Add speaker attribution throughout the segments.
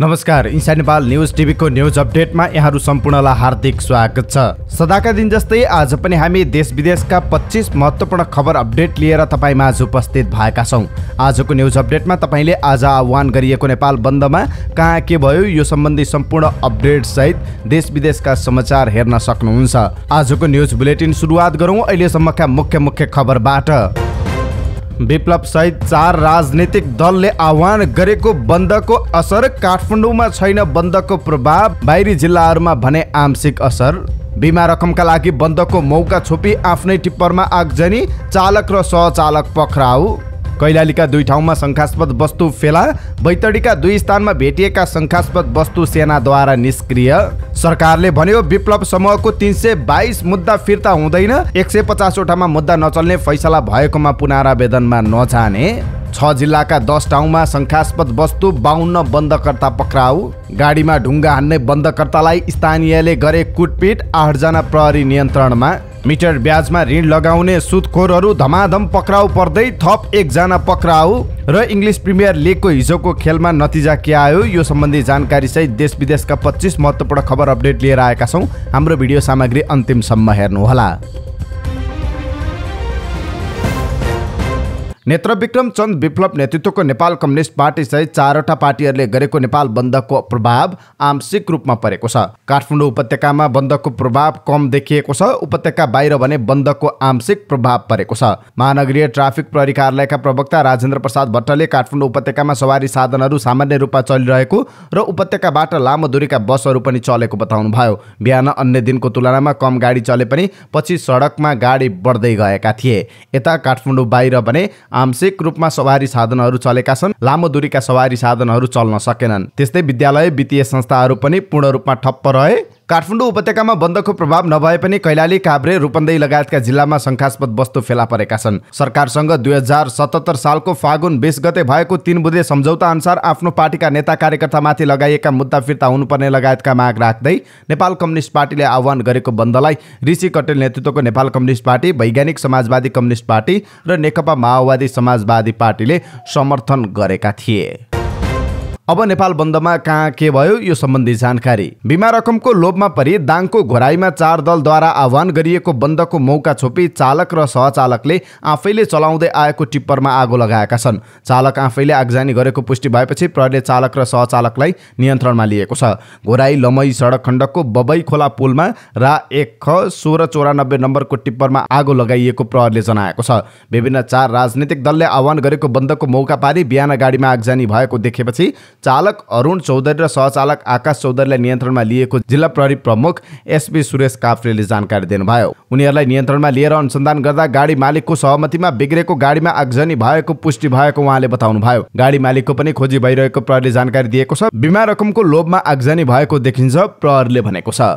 Speaker 1: नमस्कार inside Nepal news टिभीको news अपडेटमा यहाँहरू सम्पूर्णलाई हार्दिक स्वागत छ सदाका दिन जस्तै आज पनि हामी देश विदेशका पच्चिस महत्त्वपूर्ण खबर अपडेट लिएर तपाईँ आज उपस्थित भएका छौँ आजको न्युज अपडेटमा तपाईँले आज आह्वान गरिएको नेपाल बन्दमा कहाँ के भयो यो सम्बन्धी सम्पूर्ण अपडेट सहित देश विदेशका समाचार हेर्न सक्नुहुन्छ आजको न्युज बुलेटिन सुरुवात गरौँ अहिलेसम्मका मुख्य मुख्य खबरबाट सहित चार राजनीतिक दलले आह्वान गरेको बन्दको असर काठमाडौँमा छैन बन्दको प्रभाव बाहिरी जिल्लाहरूमा भने आंशिक असर बिमा रकमका लागि बन्दको मौका छोपी आफ्नै टिप्परमा आगजनी चालक र सहचालक पक्राउ कैलालीका दुई ठाउँमा शङ्कास्पद वस्तु फेला बैतडीका दुई स्थानमा भेटिएका शङ्कास्पद वस्तु सेनाद्वारा निष्क्रिय सरकारले भन्यो विप्लव समूहको तिन सय बाइस मुद्दा फिर्ता हुँदैन एक सय पचासवटामा मुद्दा नचल्ने फैसला भएकोमा पुनरावेदनमा नजाने छ जिल्लाका दस ठाउँमा शङ्कास्पद वस्तु बाहुन्न बन्दकर्ता पक्राउ गाडीमा ढुङ्गा हान्ने बन्दकर्तालाई स्थानीयले गरे कुटपिट आठजना प्रहरी नियन्त्रणमा मिटर ब्याजमा ऋण लगाउने सुदखोरहरू धमाधम पक्राउ पर्दै थप एकजना पक्राउ र इङ्ग्लिस प्रिमियर लिगको हिजोको खेलमा नतिजा के आयो यो सम्बन्धी जानकारी सहित देश विदेशका पच्चिस महत्त्वपूर्ण खबर अपडेट लिएर आएका छौँ हाम्रो भिडियो सामग्री अन्तिमसम्म हेर्नुहोला नेत्र चन्द विप्लव नेतृत्वको नेपाल कम्युनिस्ट पार्टी सहित चारवटा पार्टीहरूले गरेको नेपाल बन्दको प्रभाव आंशिक रूपमा परेको छ काठमाडौँ उपत्यकामा बन्दको प्रभाव कम देखिएको छ उपत्यका बाहिर भने बन्दको आंशिक प्रभाव परेको छ महानगरीय ट्राफिक प्रहरी कार्यालयका प्रवक्ता राजेन्द्र प्रसाद भट्टले काठमाडौँ उपत्यकामा सवारी साधनहरू सामान्य रूपमा चलिरहेको र उपत्यकाबाट लामो दूरीका बसहरू पनि चलेको बताउनुभयो बिहान अन्य दिनको तुलनामा कम गाडी चले पनि पछि सडकमा गाडी बढ्दै गएका थिए यता काठमाडौँ बाहिर भने आंशिक रूपमा सवारी साधनहरू चलेका छन् लामो दूरीका सवारी साधनहरू चल्न सकेनन् त्यस्तै विद्यालय वित्तीय संस्थाहरू पनि पूर्ण रूपमा ठप्प रहे काठमाडौँ उपत्यकामा बन्दको प्रभाव नभए पनि कैलाली काभ्रे रूपन्दै लगायतका जिल्लामा शङ्कास्पद वस्तु फेला परेका छन् सरकारसँग दुई हजार सतहत्तर सालको फागुन बिस गते भएको तीन बुधे सम्झौता अनुसार आफ्नो पार्टीका नेता कार्यकर्तामाथि लगाइएका मुद्दा फिर्ता हुनुपर्ने लगायतका माग राख्दै नेपाल कम्युनिस्ट पार्टीले आह्वान गरेको बन्दलाई ऋषि कटेल नेतृत्वको नेपाल कम्युनिस्ट पार्टी वैज्ञानिक समाजवादी कम्युनिस्ट पार्टी र नेकपा माओवादी समाजवादी पार्टीले समर्थन गरेका थिए अब नेपाल बन्दमा कहाँ के भयो यो सम्बन्धी जानकारी बिमा रकमको लोभमा परि दाङको घोराईमा चार दलद्वारा आह्वान गरिएको बन्दको मौका छोपी चालक र सहचालकले आफैले चलाउँदै आएको टिप्परमा आगो लगाएका छन् चालक आफैले आगजानी गरेको पुष्टि भएपछि प्रहरीले चालक र सहचालकलाई नियन्त्रणमा लिएको छ घोराई लमई सडक खण्डको बबई खोला पुलमा रा एक ख सोह्र चौरानब्बे नम्बरको टिप्परमा आगो लगाइएको प्रहरीले जनाएको छ विभिन्न चार राजनीतिक दलले आह्वान गरेको बन्दको मौका पारी बिहान गाडीमा आगजानी भएको देखेपछि चालक अरुण चौधरी र सहचालक आकाश चौधरीलाई नियन्त्रणमा लिएको जिल्ला प्रहरी प्रमुख एसपी सुरेश काफ्रेले जानकारी दिनुभयो उनीहरूलाई नियन्त्रणमा लिएर अनुसन्धान गर्दा गाडी मालिकको सहमतिमा बिग्रेको गाडीमा आगजनी भएको पुष्टि भएको उहाँले बताउनुभयो गाडी मालिकको पनि खोजी भइरहेको प्रहरीले जानकारी दिएको छ बिमा रकमको लोभमा आगजनी भएको देखिन्छ प्रहरीले भनेको छ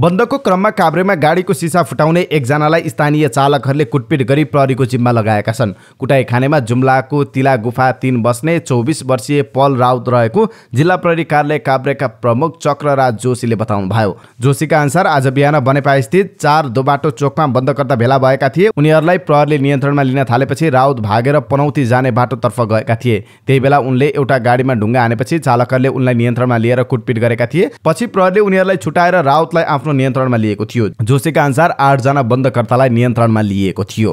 Speaker 1: बन्दको क्रममा काभ्रेमा गाडीको सिसा फुटाउने एकजनालाई स्थानीय चालकहरूले कुटपिट गरी प्रहरीको जिम्मा लगाएका छन् कुटाई खानेमा जुम्लाको तिला गुफा तिन बस्ने चौबिस वर्षीय पल राउत रहेको जिल्ला प्रहरी कार्यालय काभ्रेका प्रमुख चक्रराज जोशीले बताउनुभयो जोशीका अनुसार आज बिहान बनेपास्थित चार दोबाटो चोकमा बन्दकर्ता भेला भएका थिए उनीहरूलाई प्रहरीले नियन्त्रणमा लिन थालेपछि राउत भागेर पनौती जाने बाटोतर्फ गएका थिए त्यही बेला उनले एउटा गाडीमा ढुङ्गा हानेपछि चालकहरूले उनलाई नियन्त्रणमा लिएर कुटपिट गरेका थिए पछि प्रहरले उनीहरूलाई छुटाएर राउतलाई आफ्नो नियन्त्रणमा लिएको थियो जोसेका अनुसार आठजना बन्दकर्तालाई नियन्त्रणमा लिएको थियो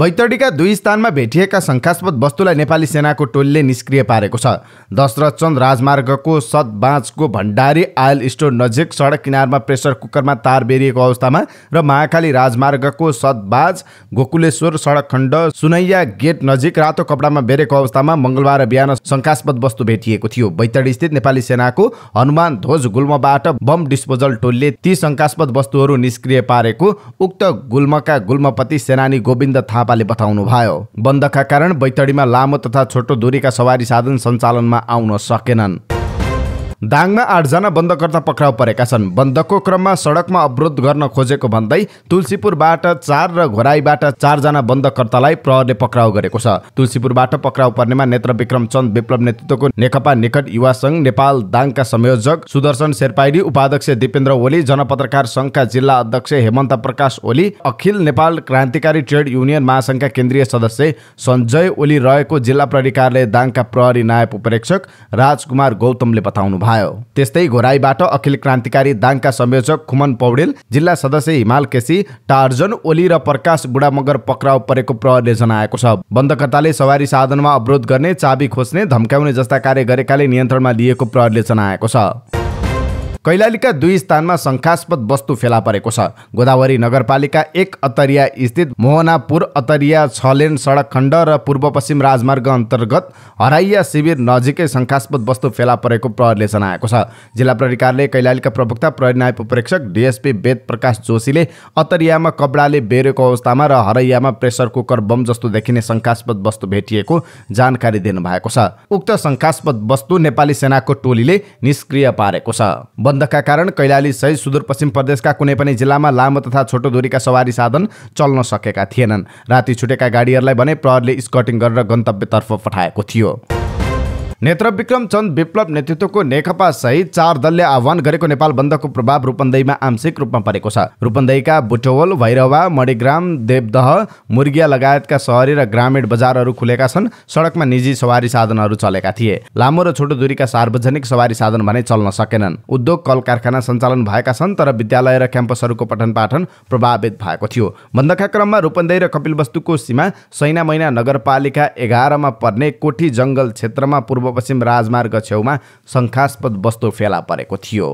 Speaker 1: बैतडीका दुई स्थानमा भेटिएका शङ्कास्पद वस्तुलाई नेपाली सेनाको टोलीले निष्क्रिय पारेको छ दशरथचन्द राजमार्गको सतबाँचको भण्डारी आयल स्टोर नजिक सडक किनारमा प्रेसर कुकरमा तार बेरिएको अवस्थामा र महाकाली राजमार्गको सतबाज गोकुलेश्वर सडक खण्ड सुनैया गेट नजिक रातो कपडामा बेरेको अवस्थामा मङ्गलबार बिहान शङ्कास्पद वस्तु भेटिएको थियो बैतडी स्थित नेपाली सेनाको हनुमान ध्वज गुल्मबाट बम डिस्पोजल टोलले ती शङ्कास्पद वस्तुहरू निष्क्रिय पारेको उक्त गुल्मका गुल्मपति सेनानी गोविन्द थापा थापाले बताउनुभयो बन्दका कारण बैतडीमा लामो तथा छोटो दूरीका सवारी साधन सञ्चालनमा आउन सकेनन् दाङमा आठजना बन्दकर्ता पक्राउ परेका छन् बन्दको क्रममा सडकमा अवरोध गर्न खोजेको भन्दै तुलसीपुरबाट चार र घोराईबाट चारजना बन्दकर्तालाई प्रहरले पक्राउ गरेको छ तुलसीपुरबाट पक्राउ पर्नेमा नेत्र विक्रम चन्द विप्लव नेतृत्वको नेकपा निकट युवा सङ्घ नेपाल दाङका संयोजक सुदर्शन शेर्पाइली उपाध्यक्ष दिपेन्द्र ओली जनपत्रकार संघका जिल्ला अध्यक्ष हेमन्त प्रकाश ओली अखिल नेपाल क्रान्तिकारी ट्रेड युनियन महासङ्घका केन्द्रीय सदस्य सञ्जय ओली रहेको जिल्ला प्रहरी कार्यालय दाङका प्रहरी नायब उपरीक्षक राजकुमार गौतमले बताउनु भयो भयो त्यस्तै घोराईबाट अखिल क्रान्तिकारी दाङका संयोजक खुमन पौडेल जिल्ला सदस्य हिमाल केसी टार्जन ओली र प्रकाश बुढामगर पक्राउ परेको प्रहरले जनाएको छ बन्दकर्ताले सवारी साधनमा अवरोध गर्ने चाबी खोज्ने धम्काउने जस्ता कार्य गरेकाले नियन्त्रणमा लिएको प्रहरले जनाएको छ कैलालीका दुई स्थानमा शङ्कास्पद वस्तु फेला परेको छ गोदावरी नगरपालिका एक अतरिया स्थित मोहनापुर अतरिया छ लेन सडक खण्ड र पूर्व पश्चिम राजमार्ग अन्तर्गत हराइया शिविर नजिकै शङ्कास्पद वस्तु फेला परेको प्रहरले जनाएको छ जिल्ला प्रहरीकारले कैलालीका प्रवक्ता प्रहरी उपप्रेक्षक डिएसपी वेद प्रकाश जोशीले अतरियामा कपडाले बेरेको अवस्थामा र हरैयामा प्रेसर कुकर बम जस्तो देखिने शङ्कास्पद वस्तु भेटिएको जानकारी दिनुभएको छ उक्त शङ्कास्पद वस्तु नेपाली सेनाको टोलीले निष्क्रिय पारेको छ बन्दका कारण कैलाली सहित सुदूरपश्चिम प्रदेशका कुनै पनि जिल्लामा लामो तथा छोटो दूरीका सवारी साधन चल्न सकेका थिएनन् राति छुटेका गाडीहरूलाई भने प्रहरले स्कटिङ गरेर गन्तव्यतर्फ पठाएको थियो नेत्र विक्रम चन्द विप्लव नेतृत्वको नेकपा सहित चार दलले आह्वान गरेको नेपाल बन्दको प्रभाव रूपन्देहीमा आंशिक रूपमा परेको छ रूपन्देहीका बुटवल भैरवा मणिग्राम देवदह मुर्गिया लगायतका सहरी र ग्रामीण बजारहरू खुलेका छन् सडकमा निजी सवारी साधनहरू चलेका थिए लामो र छोटो दूरीका सार्वजनिक सवारी साधन भने चल्न सकेनन् उद्योग कल कारखाना सञ्चालन भएका छन् तर विद्यालय र क्याम्पसहरूको पठन पाठन प्रभावित भएको थियो बन्दका क्रममा रूपन्देही र कपिल वस्तुको सीमा सैना महिना नगरपालिका एघारमा पर्ने कोठी जङ्गल क्षेत्रमा पूर्व पश्चिम राजमार्ग छेउमा शङ्कास्पद वस्तु फेला परेको थियो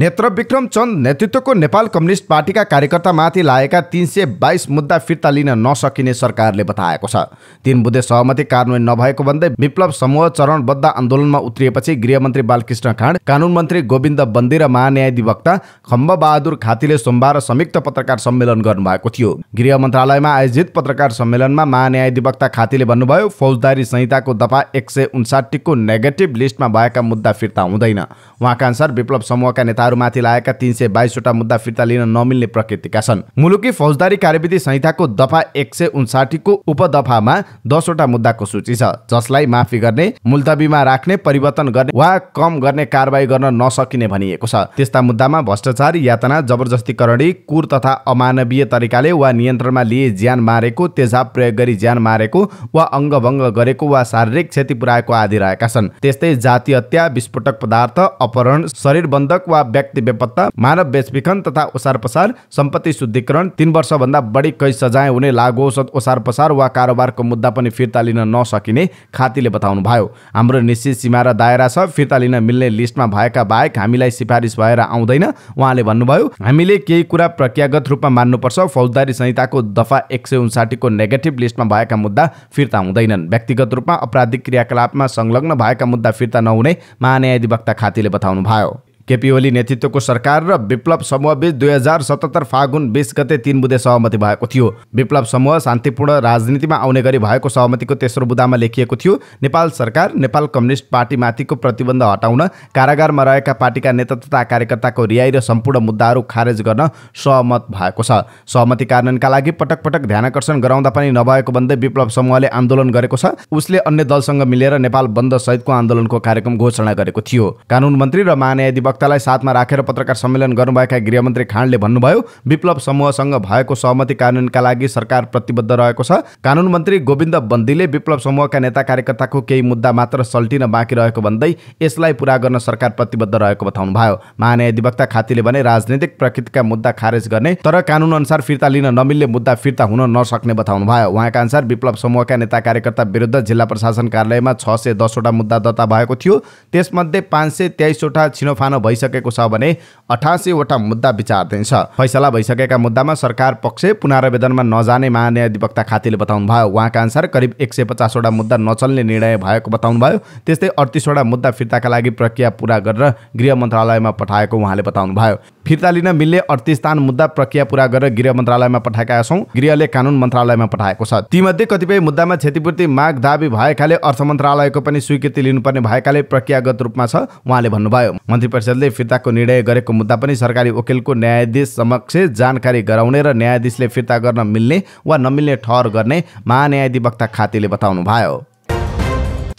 Speaker 1: नेत्र विक्रम चन्द नेतृत्वको नेपाल कम्युनिस्ट पार्टीका कार्यकर्तामाथि लागेका तिन सय बाइस मुद्दा फिर्ता लिन नसकिने सरकारले बताएको छ तिन बुधे सहमति कार्यान्वयन नभएको भन्दै विप्लव समूह चरणबद्ध आन्दोलनमा उत्रिएपछि गृहमन्त्री बालकृष्ण खाँड कानुन मन्त्री गोविन्द बन्दी र महान्यायाधिवक्ता खम्बबहादुर खातीले सोमबार संयुक्त पत्रकार सम्मेलन गर्नुभएको थियो गृह मन्त्रालयमा आयोजित पत्रकार सम्मेलनमा महान्यायाधिवक्ता खातीले भन्नुभयो फौजदारी संहिताको दफा एक सय उन्साठीको नेगेटिभ लिस्टमा भएका मुद्दा फिर्ता हुँदैन उहाँका अनुसार विप्लव समूहका नेता मुद्दाहरूमाथि लागेका तिन सय बाइसवटा मुद्दा फिर्ता लिन नमिल्ने प्रकृतिका छन् मुलुकी फौजदारी कार्यविधि संहिताको दफा एक सय उन्साठीको उपदफामा दसवटा मुद्दाको सूची छ जसलाई माफी गर्ने मुल्तवीमा राख्ने परिवर्तन गर्ने वा कम गर्ने कारवाही गर्न नसकिने भनिएको छ त्यस्ता मुद्दामा भ्रष्टाचार यातना जबरजस्तीकरणी कुर तथा अमानवीय तरिकाले वा नियन्त्रणमा लिए ज्यान मारेको तेजाब प्रयोग गरी ज्यान मारेको वा अङ्गभङ्ग गरेको वा शारीरिक क्षति पुर्याएको आदि रहेका छन् त्यस्तै जाति हत्या विस्फोटक पदार्थ अपहरण शरीरबन्धक वा व्यक्ति बेपत्ता मानव बेचबिखन तथा ओसार पसार सम्पत्ति शुद्धिकरण तीन वर्षभन्दा बढी कै सजाय हुने लागु औषध ओसार पसार वा कारोबारको मुद्दा पनि फिर्ता लिन नसकिने खातीले बताउनु भयो हाम्रो निश्चित सीमा र दायरा छ फिर्ता लिन मिल्ने लिस्टमा भएका बाहेक हामीलाई सिफारिस भएर आउँदैन उहाँले भन्नुभयो हामीले केही कुरा प्रक्रियागत रूपमा मान्नुपर्छ फौजदारी संहिताको दफा एक सय उन्साठीको नेगेटिभ लिस्टमा भएका मुद्दा फिर्ता हुँदैनन् व्यक्तिगत रूपमा आपराधिक क्रियाकलापमा संलग्न भएका मुद्दा फिर्ता नहुने महान्यायाधिवक्ता खातीले बताउनु भयो केपी ओली नेतृत्वको सरकार र विप्लव समूहबीच दुई हजार सतहत्तर फागुन बिस गते तीन बुधे सहमति भएको थियो विप्लव समूह शान्तिपूर्ण राजनीतिमा आउने गरी भएको सहमतिको तेस्रो बुदामा लेखिएको थियो नेपाल सरकार नेपाल कम्युनिस्ट पार्टीमाथिको प्रतिबन्ध हटाउन कारागारमा रहेका पार्टीका नेता तथा कार्यकर्ताको रिहाई र सम्पूर्ण मुद्दाहरू खारेज गर्न सहमत भएको छ सहमति कार्यान्वयनका लागि पटक पटक ध्यानकर्षण गराउँदा पनि नभएको भन्दै विप्लव समूहले आन्दोलन गरेको छ उसले अन्य दलसँग मिलेर नेपाल बन्द सहितको आन्दोलनको कार्यक्रम घोषणा गरेको थियो कानुन मन्त्री र महान्यायाधिवक्ता प्रवक्तालाई साथमा राखेर पत्रकार सम्मेलन गर्नुभएका गृहमन्त्री खाँडले भन्नुभयो विप्लव समूहसँग भएको सहमति कानुनका लागि सरकार प्रतिबद्ध रहेको छ कानुन मन्त्री गोविन्द बन्दीले विप्लव समूहका नेता कार्यकर्ताको केही मुद्दा मात्र सल्टिन बाँकी रहेको भन्दै यसलाई पुरा गर्न सरकार प्रतिबद्ध रहेको बताउनुभयो महान्यायाधिवक्ता खातीले भने राजनैतिक प्रकृतिका मुद्दा खारेज गर्ने तर कानुन अनुसार फिर्ता लिन नमिल्ने मुद्दा फिर्ता हुन नसक्ने बताउनुभयो उहाँका अनुसार विप्लव समूहका नेता कार्यकर्ता विरुद्ध जिल्ला प्रशासन कार्यालयमा छ सय दसवटा मुद्दा दर्ता भएको थियो त्यसमध्ये पाँच सय तेइसवटा छिनोफानो भइसकेको छ भने अठासीवटा मुद्दा दिन्छ फैसला भइसकेका मुद्दामा सरकार पक्ष पुनरावेदनमा नजाने महान्यायाधिवक्ता खातीले बताउनुभयो उहाँका अनुसार करिब एक सय पचासवटा मुद्दा नचल्ने निर्णय भएको बताउनुभयो त्यस्तै अडतिसवटा मुद्दा फिर्ताका लागि प्रक्रिया पुरा गरेर गृह मन्त्रालयमा पठाएको उहाँले बताउनुभयो फिर्ता लिन मिल्ने अडतिसतान मुद्दा प्रक्रिया पुरा गरेर गृह मन्त्रालयमा पठाएका छौँ गृहले कानुन मन्त्रालयमा पठाएको छ तीमध्ये कतिपय मुद्दामा क्षतिपूर्ति माग दावी भएकाले अर्थ मन्त्रालयको पनि स्वीकृति लिनुपर्ने भएकाले प्रक्रियागत रूपमा छ उहाँले भन्नुभयो मन्त्री परिषदले फिर्ताको निर्णय गरेको मुद्दा पनि सरकारी वकिलको न्यायाधीश समक्ष जानकारी गराउने र न्यायाधीशले फिर्ता गर्न मिल्ने वा नमिल्ने ठहर गर्ने महान्यायाधिवक्ता बताउनु भयो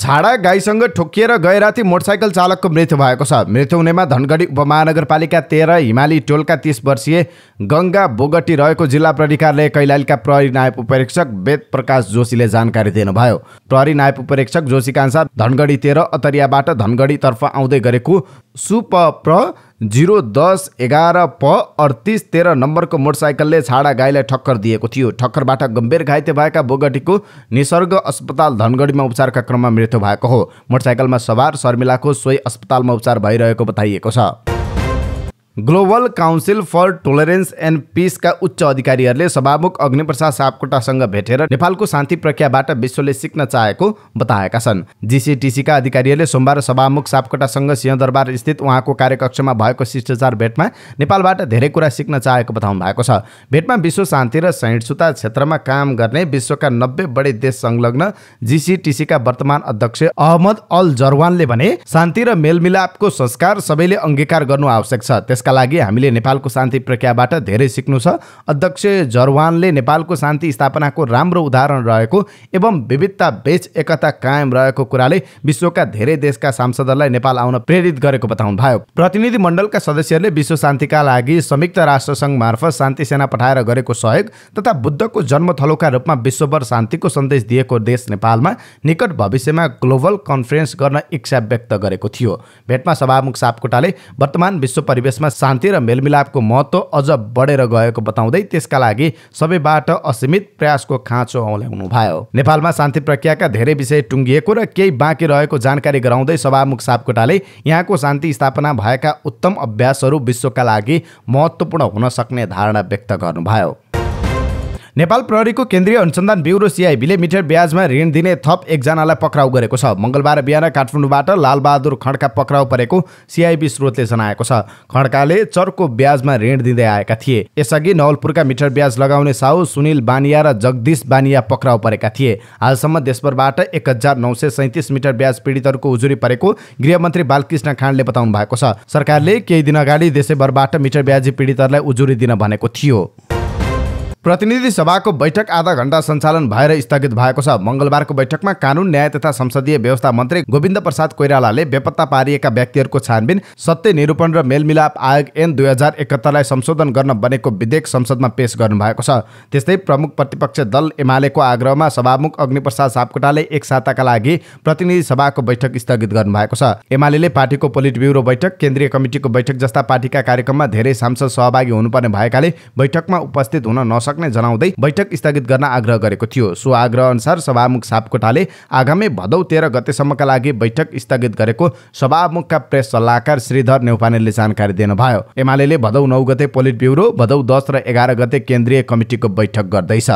Speaker 1: छाडा गाईसँग ठोकिएर गएराती मोटरसाइकल चालकको मृत्यु भएको छ मृत्यु हुनेमा धनगढी उपमहानगरपालिका तेह्र हिमाली टोलका तिस वर्षीय गङ्गा बोगटी रहेको जिल्ला प्रहरीकारले कैलालीका प्रहरी नायब उपरीक्षक वेद प्रकाश जोशीले जानकारी दिनुभयो प्रहरी नायब उपरीक्षक जोशीका अनुसार धनगढी तेह्र अतरियाबाट धनगढीतर्फ आउँदै गरेको सुप प्र जिरो दस एघार प अडतिस तेह्र नम्बरको मोटरसाइकलले छाडा गाईलाई ठक्कर दिएको थियो ठक्करबाट गम्भीर घाइते भएका बोगटीको निसर्ग अस्पताल धनगढीमा उपचारका क्रममा मृत्यु भएको हो मोटरसाइकलमा सवार शर्मिलाको सोही अस्पतालमा उपचार भइरहेको बताइएको छ global council for tolerance and पिसका उच्च अधिकारीहरूले सभामुख अग्निप्रसाद सापकोटासँग भेटेर नेपालको शान्ति प्रक्रियाबाट विश्वले सिक्न चाहेको बताएका छन् जिसिटिसीका अधिकारीहरूले सोमबार सभामुख सापकोटासँग सिंहदरबार स्थित उहाँको कार्यकक्षमा भएको शिष्टाचार भेटमा नेपालबाट धेरै कुरा सिक्न चाहेको बताउनु भएको छ भेटमा विश्व शान्ति र सहिष्णुता क्षेत्रमा काम गर्ने विश्वका नब्बे बढी देश संलग्न जिसिटिसीका वर्तमान अध्यक्ष अहमद अल जरवानले भने शान्ति र मेलमिलापको संस्कार सबैले अङ्गीकार गर्नु आवश्यक छ त्यसका यसका लागि हामीले नेपालको शान्ति प्रक्रियाबाट धेरै सिक्नु छ अध्यक्ष जरवानले नेपालको शान्ति स्थापनाको राम्रो उदाहरण रहेको एवं विविधता बेच एकता कायम रहेको कुराले विश्वका धेरै देशका सांसदहरूलाई नेपाल आउन प्रेरित गरेको बताउनुभयो प्रतिनिधि मण्डलका सदस्यहरूले विश्व शान्तिका लागि संयुक्त राष्ट्रसङ्घ मार्फत शान्ति सेना पठाएर गरेको सहयोग तथा बुद्धको जन्मथलोका रूपमा विश्वभर शान्तिको सन्देश दिएको देश नेपालमा निकट भविष्यमा ग्लोबल कन्फरेन्स गर्न इच्छा व्यक्त गरेको थियो भेटमा सभामुख सापकोटाले वर्तमान विश्व परिवेशमा शान्ति र मेलमिलापको महत्त्व अझ बढेर गएको बताउँदै त्यसका लागि सबैबाट असीमित प्रयासको खाँचो औल्याउनु भयो नेपालमा शान्ति प्रक्रियाका धेरै विषय टुङ्गिएको र केही बाँकी रहेको जानकारी गराउँदै सभामुख सापकोटाले यहाँको शान्ति स्थापना भएका उत्तम अभ्यासहरू विश्वका लागि महत्त्वपूर्ण हुन सक्ने धारणा व्यक्त गर्नुभयो नेपाल प्रहरीको केन्द्रीय अनुसन्धान ब्युरो सिआइबीले मिटर ब्याजमा ऋण दिने थप एकजनालाई पक्राउ गरेको छ मङ्गलबार बिहान काठमाडौँबाट लालबहादुर खड्का पक्राउ परेको सिआइबी स्रोतले जनाएको छ खड्काले चर्को ब्याजमा ऋण दिँदै आएका थिए यसअघि नवलपुरका मिटर ब्याज लगाउने साहु सुनिल बानिया र जगदीश बानिया पक्राउ परेका थिए हालसम्म देशभरबाट एक हजार नौ सय सैतिस मिटर ब्याज पीडितहरूको उजुरी परेको गृहमन्त्री बालकृष्ण खाँडले बताउनु भएको छ सरकारले केही दिन अगाडि देशैभरबाट मिटर ब्याजी पीडितहरूलाई उजुरी दिन भनेको थियो प्रतिनिधि सभाको बैठक आधा घण्टा सञ्चालन भएर स्थगित भएको छ मङ्गलबारको बैठकमा कानुन न्याय तथा संसदीय व्यवस्था मन्त्री गोविन्द प्रसाद कोइरालाले बेपत्ता पारिएका व्यक्तिहरूको छानबिन सत्य निरूपण र मेलमिलाप आयोग एन दुई हजार एकहत्तरलाई संशोधन गर्न बनेको विधेयक संसदमा पेश गर्नुभएको छ त्यस्तै प्रमुख प्रतिपक्ष दल एमालेको आग्रहमा सभामुख अग्निप्रसाद सापकोटाले एक साताका लागि प्रतिनिधि सभाको बैठक स्थगित गर्नुभएको छ एमाले पार्टीको पोलिट ब्युरो बैठक केन्द्रीय कमिटिको बैठक जस्ता पार्टीका कार्यक्रममा धेरै सांसद सहभागी हुनुपर्ने भएकाले बैठकमा उपस्थित हुन नसक्छ नसक्ने जनाउँदै बैठक स्थगित गर्न आग्रह गरेको थियो सो आग्रह अनुसार सभामुख सापकोटाले आगामी भदौ तेह्र गतेसम्मका लागि बैठक स्थगित गरेको सभामुखका प्रेस सल्लाहकार श्रीधर नेउपानेले जानकारी दिनुभयो एमाले भदौ नौ गते पोलिट ब्युरो भदौ दस र एघार गते केन्द्रीय कमिटिको बैठक गर्दैछ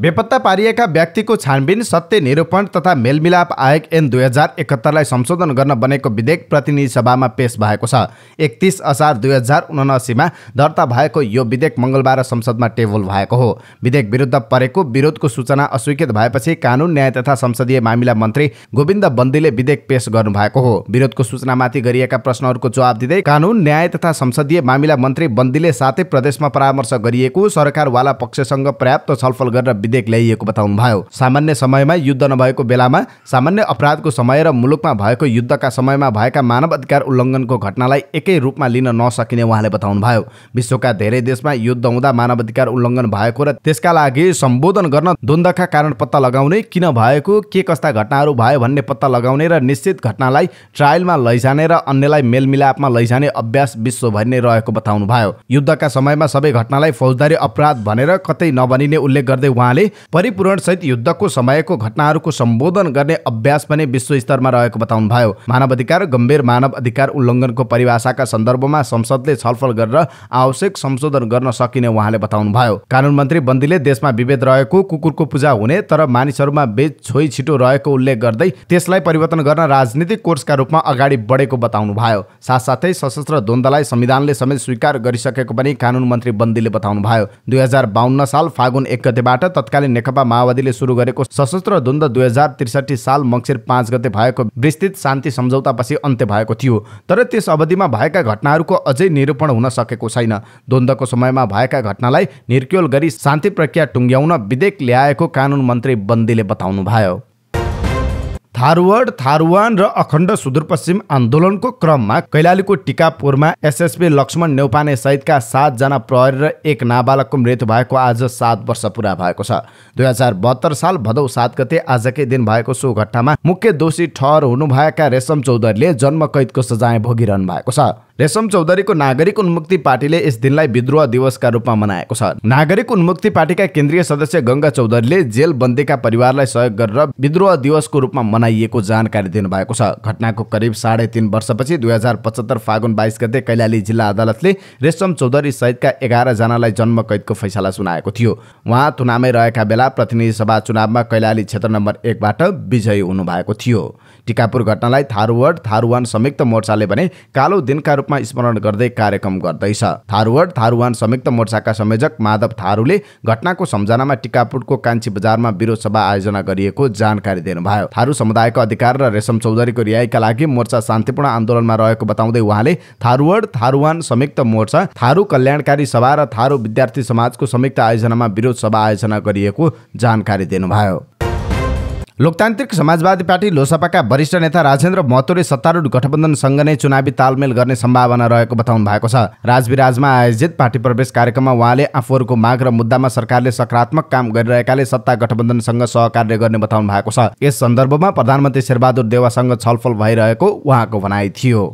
Speaker 1: बेपत्ता पारिएका व्यक्तिको छानबिन सत्य निरूपण तथा मेलमिलाप आयोग एन दुई हजार एकहत्तरलाई संशोधन गर्न बनेको विधेयक प्रतिनिधि सभामा पेश भएको छ एकतिस असार दुई हजार उनासीमा दर्ता भएको यो विधेयक मङ्गलबार संसदमा टेबल भएको हो विधेयक विरुद्ध परेको विरोधको सूचना अस्वीकृत भएपछि कानुन न्याय तथा संसदीय मामिला मन्त्री गोविन्द बन्दीले विधेयक पेश गर्नुभएको हो विरोधको सूचनामाथि गरिएका प्रश्नहरूको जवाब दिँदै कानुन न्याय तथा संसदीय मामिला मन्त्री बन्दीले साथै प्रदेशमा परामर्श गरिएको सरकारवाला पक्षसँग पर्याप्त छलफल गरेर विधेयक ल्याइएको भयो सामान्य समयमा युद्ध नभएको बेलामा सामान्य अपराधको समय र मुलुकमा भएको युद्धका समयमा भएका मानव अधिकार उल्लङ्घनको घटनालाई एकै रूपमा लिन नसकिने उहाँले बताउनु भयो विश्वका धेरै देशमा युद्ध हुँदा मानव अधिकार उल्लङ्घन भएको र त्यसका लागि सम्बोधन गर्न द्वन्द्वका कारण पत्ता लगाउने किन भएको के कस्ता घटनाहरू भयो भन्ने पत्ता लगाउने र निश्चित घटनालाई ट्रायलमा लैजाने र अन्यलाई मेलमिलापमा लैजाने अभ्यास विश्वभरि नै रहेको बताउनुभयो युद्धका समयमा सबै घटनालाई फौजदारी अपराध भनेर कतै नभनिने उल्लेख गर्दै उहाँले उहाँले सहित युद्धको समयको घटनाहरूको सम्बोधन गर्ने अभ्यास पनि विश्व स्तरमा रहेको बताउनुभयो अधिकार गम्भीर मानव अधिकार उल्लङ्घनको परिभाषाका सन्दर्भमा संसदले छलफल गरेर आवश्यक संशोधन गर्न सकिने उहाँले बताउनुभयो कानुन मन्त्री बन्दीले देशमा विभेद रहेको कुकुरको पूजा हुने तर मानिसहरूमा बेच छोइ छिटो रहेको उल्लेख गर्दै त्यसलाई परिवर्तन गर्न राजनीतिक कोर्सका रूपमा अगाडि बढेको बताउनु भयो साथसाथै सशस्त्र द्वन्द्वलाई संविधानले समेत स्वीकार गरिसकेको पनि कानुन मन्त्री बन्दीले बताउनुभयो दुई हजार बाहन्न साल फागुन एक गतेबाट तत्कालीन नेकपा माओवादीले सुरु गरेको सशस्त्र द्वन्द दुई हजार त्रिसठी साल मङ्सिर पाँच गते भएको विस्तृत शान्ति सम्झौतापछि अन्त्य भएको थियो तर त्यस अवधिमा भएका घटनाहरूको अझै निरूपण हुन सकेको छैन द्वन्द्वको समयमा भएका घटनालाई निर्क्योल गरी शान्ति प्रक्रिया टुङ्ग्याउन विधेयक ल्याएको कानुन मन्त्री बन्दीले बताउनुभयो थारवर्ड थारुवान र अखण्ड सुदूरपश्चिम आन्दोलनको क्रममा कैलालीको टिकापुरमा एसएसपी लक्ष्मण नेौपाने सहितका सातजना प्रहरी र एक नाबालकको मृत्यु भएको आज सात वर्ष पुरा भएको छ दुई हजार बहत्तर साल भदौ सात गते आजकै दिन भएको सो घटनामा मुख्य दोषी ठहर हुनुभएका रेशम चौधरीले जन्मकैदको सजाय भोगिरहनु भएको छ रेशम चौधरीको नागरिक उन्मुक्ति पार्टीले यस दिनलाई विद्रोह दिवसका रूपमा मनाएको छ नागरिक उन्मुक्ति पार्टीका केन्द्रीय सदस्य गङ्गा चौधरीले जेल बन्दीका परिवारलाई सहयोग गरेर विद्रोह दिवसको रूपमा मनाइएको जानकारी दिनुभएको छ घटनाको करिब साढे तिन वर्षपछि दुई हजार पचहत्तर फागुन बाइस गते कैलाली जिल्ला अदालतले रेशम चौधरी सहितका एघारजनालाई जन्म कैदको फैसला सुनाएको थियो उहाँ तुनामै रहेका बेला प्रतिनिधि सभा चुनावमा कैलाली क्षेत्र नम्बर एकबाट विजयी हुनुभएको थियो टिकापुर घटनालाई थारूवर्ड थारूवान संयुक्त मोर्चाले भने कालो दिनका रूपमा स्मरण गर्दै कार्यक्रम गर्दैछ थारूवड थारूवान संयुक्त मोर्चाका संयोजक माधव थारूले घटनाको सम्झनामा टिकापुटको कान्छी बजारमा विरोध सभा आयोजना गरिएको जानकारी दिनुभयो थारू समुदायको अधिकार र रेशम चौधरीको रिहाईका लागि मोर्चा शान्तिपूर्ण आन्दोलनमा रहेको बताउँदै उहाँले थारूवड थारूवान संयुक्त मोर्चा थारू कल्याणकारी सभा र थारू विद्यार्थी समाजको संयुक्त आयोजनामा विरोध सभा आयोजना गरिएको जानकारी दिनुभयो लोकतान्त्रिक समाजवादी पार्टी लोसपाका वरिष्ठ नेता राजेन्द्र महतोले सत्तारूढ गठबन्धनसँग नै चुनावी तालमेल गर्ने सम्भावना रहेको बताउनु भएको छ राजविराजमा आयोजित पार्टी प्रवेश कार्यक्रममा उहाँले आफूहरूको माग र मुद्दामा सरकारले सकारात्मक काम गरिरहेकाले सत्ता गठबन्धनसँग सहकार्य गर्ने बताउनु भएको छ यस सन्दर्भमा प्रधानमन्त्री शेरबहादुर देवासँग छलफल भइरहेको उहाँको भनाइ थियो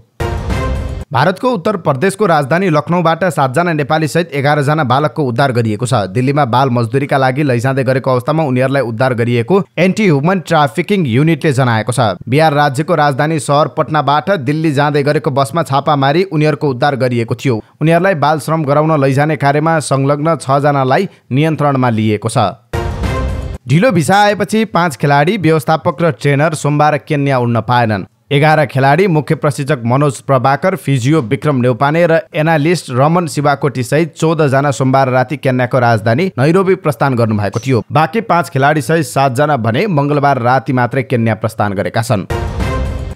Speaker 1: भारतको उत्तर प्रदेशको राजधानी लखनऊबाट सातजना नेपालीसहित एघारजना बालकको उद्धार गरिएको छ दिल्लीमा बाल मजदुरीका लागि लैजाँदै गरेको अवस्थामा उनीहरूलाई उद्धार गरिएको एन्टी ह्युमन ट्राफिकिङ युनिटले जनाएको छ बिहार राज्यको राजधानी सहर पटनाबाट दिल्ली जाँदै गरेको बसमा छापा मारी उनीहरूको उद्धार गरिएको थियो उनीहरूलाई बाल श्रम गराउन लैजाने कार्यमा संलग्न छजनालाई नियन्त्रणमा लिएको छ ढिलो भिसा आएपछि पाँच खेलाडी व्यवस्थापक र ट्रेनर सोमबार केन्या उड्न पाएनन् एघार खेलाडी मुख्य प्रशिक्षक मनोज प्रभाकर फिजियो विक्रम नेउपाने र एनालिस्ट रमन शिवाकोटी सहित चौधजना सोमबार राति केन्याको राजधानी नैरोबी प्रस्थान गर्नुभएको थियो बाँकी पाँच खेलाडी सहित सातजना भने मङ्गलबार राति मात्रै केन्या प्रस्थान गरेका छन्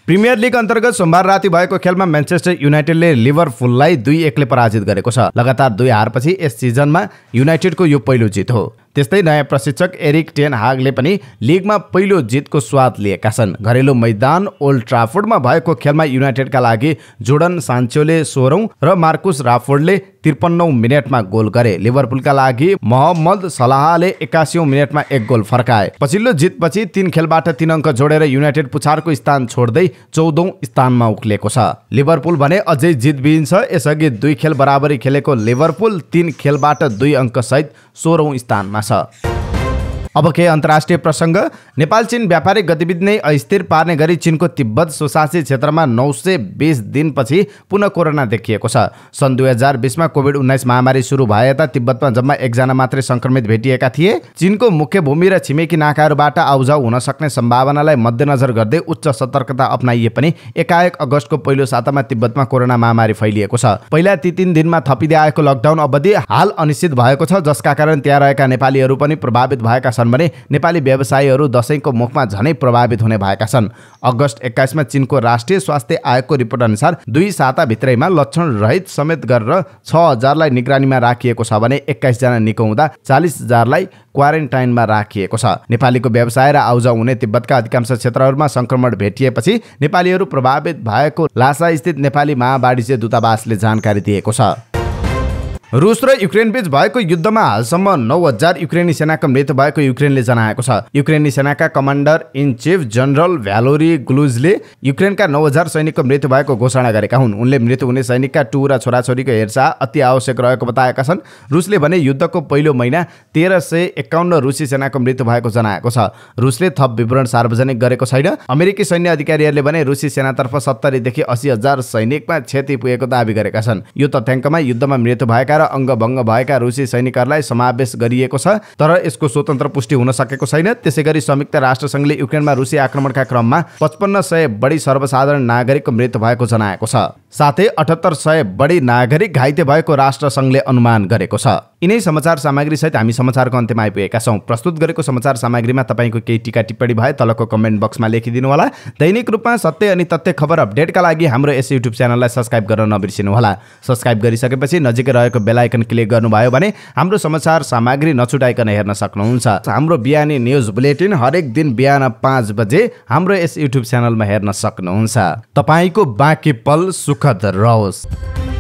Speaker 1: प्रिमियर लिग अन्तर्गत सोमबार राति भएको खेलमा म्यान्चेस्टर युनाइटेडले लिभरपुललाई दुई एकले पराजित गरेको छ लगातार दुई हारपछि यस सिजनमा युनाइटेडको यो पहिलो जित हो त्यस्तै नयाँ प्रशिक्षक एरिक टेन हागले पनि लिगमा पहिलो जितको स्वाद लिएका छन् घरेलु मैदान ओल्ड ट्राफोर्डमा भएको खेलमा युनाइटेडका लागि जोर्डन सान्चोले सोह्रौँ र मार्कुस राफोर्डले त्रिपन्नौ मिनटमा गोल गरे लिभरपुलका लागि मोहम्मद सलाहले एक्कासी मिनटमा एक गोल फर्काए पछिल्लो जितपछि तीन खेलबाट तीन अङ्क जोडेर युनाइटेड पुछारको स्थान छोड्दै चौधौँ स्थानमा उक्लेको छ लिभरपुल भने अझै जित बिहिन्छ यसअघि दुई खेल बराबरी खेलेको लिभरपुल तीन खेलबाट दुई सहित सोह्रौँ स्थान में अब के अन्तर्राष्ट्रिय प्रसङ्ग नेपाल चीन व्यापारिक गतिविधि नै अस्थिर पार्ने गरी चीनको तिब्बत स्वशासित क्षेत्रमा नौ सय बिस दिनपछि पुनः कोरोना देखिएको छ सन् दुई हजार बिसमा कोभिड उन्नाइस महामारी सुरु भए यता तिब्बतमा जम्मा एकजना मात्रै सङ्क्रमित भेटिएका थिए चीनको मुख्य भूमि र छिमेकी नाकाहरूबाट आउजाउ हुन सक्ने सम्भावनालाई मध्यनजर गर्दै उच्च सतर्कता अप्नाइए पनि एकाएक अगस्तको पहिलो सातामा तिब्बतमा कोरोना महामारी फैलिएको छ पहिला ती तिन दिनमा थपिँदै आएको लकडाउन अवधि हाल अनिश्चित भएको छ जसका कारण त्यहाँ रहेका नेपालीहरू पनि प्रभावित भएका छन् छन् भने नेपाली व्यवसायीहरू दसैँको मुखमा झनै प्रभावित हुने भएका छन् अगस्त एक्काइसमा चिनको राष्ट्रिय स्वास्थ्य आयोगको रिपोर्ट अनुसार दुई साताभित्रैमा लक्षण रहित समेत गरेर छ हजारलाई निगरानीमा राखिएको छ भने एक्काइसजना निको हुँदा चालिस हजारलाई क्वारेन्टाइनमा राखिएको छ नेपालीको व्यवसाय र आउजाउ हुने तिब्बतका अधिकांश क्षेत्रहरूमा सङ्क्रमण भेटिएपछि नेपालीहरू प्रभावित भएको लासास्थित नेपाली महावाणिज्य दूतावासले जानकारी दिएको छ रुस र युक्रेन बीच भएको युद्धमा हालसम्म नौ हजार युक्रेनी सेनाको मृत्यु भएको युक्रेनले जनाएको छ युक्रेनी सेनाका commander in chief general Valery ग्लुजले युक्रेनका नौ हजार सैनिकको मृत्यु भएको घोषणा गरेका हुन् उनले मृत्यु हुने सैनिकका टु र छोराछोरीको हेरचाह अति आवश्यक रहेको बताएका छन् रुसले भने युद्धको पहिलो महिना तेह्र सय एकाउन्न रुसी सेनाको मृत्यु भएको जनाएको छ रुसले थप विवरण सार्वजनिक गरेको छैन अमेरिकी सैन्य अधिकारीहरूले भने रुसी सेनातर्फ सत्तरीदेखि अस्सी हजार सैनिकमा क्षति पुगेको दावी गरेका छन् यो तथ्याङ्कमा युद्धमा मृत्यु भएका अङ्गभङ्ग भएका रुसी सैनिकहरूलाई समावेश गरिएको छ तर यसको स्वतन्त्र पुष्टि हुन सकेको छैन त्यसै गरी संयुक्त राष्ट्रसङ्घले युक्रेनमा रुसी आक्रमणका क्रममा पचपन्न सय बढी सर्वसाधारण नागरिकको मृत्यु भएको जनाएको छ साथै अठहत्तर सय बढी नागरिक घाइते भएको राष्ट्रसङ्घले अनुमान गरेको छ यिनै समाचार सामग्री सहित हामी समाचारको अन्त्यमा आइपुगेका छौँ प्रस्तुत गरेको समाचार सामग्रीमा तपाईँको केही टिका टिप्पणी भए तलको कमेन्ट बक्समा लेखिदिनु होला दैनिक रूपमा सत्य अनि तथ्य खबर अपडेटका लागि हाम्रो यस युट्युब च्यानललाई सब्सक्राइब गर्न नबिर्सिनु होला सब्सक्राइब गरिसकेपछि नजिकै रहेको बेलायकन क्लिक गर्नुभयो भने हाम्रो समाचार सामग्री नछुटाइकन हेर्न सक्नुहुन्छ हाम्रो बिहानी न्युज बुलेटिन हरेक दिन बिहान पाँच बजे हाम्रो यस युट्युब च्यानलमा हेर्न सक्नुहुन्छ तपाईँको बाँकी पल सुखद रहोस्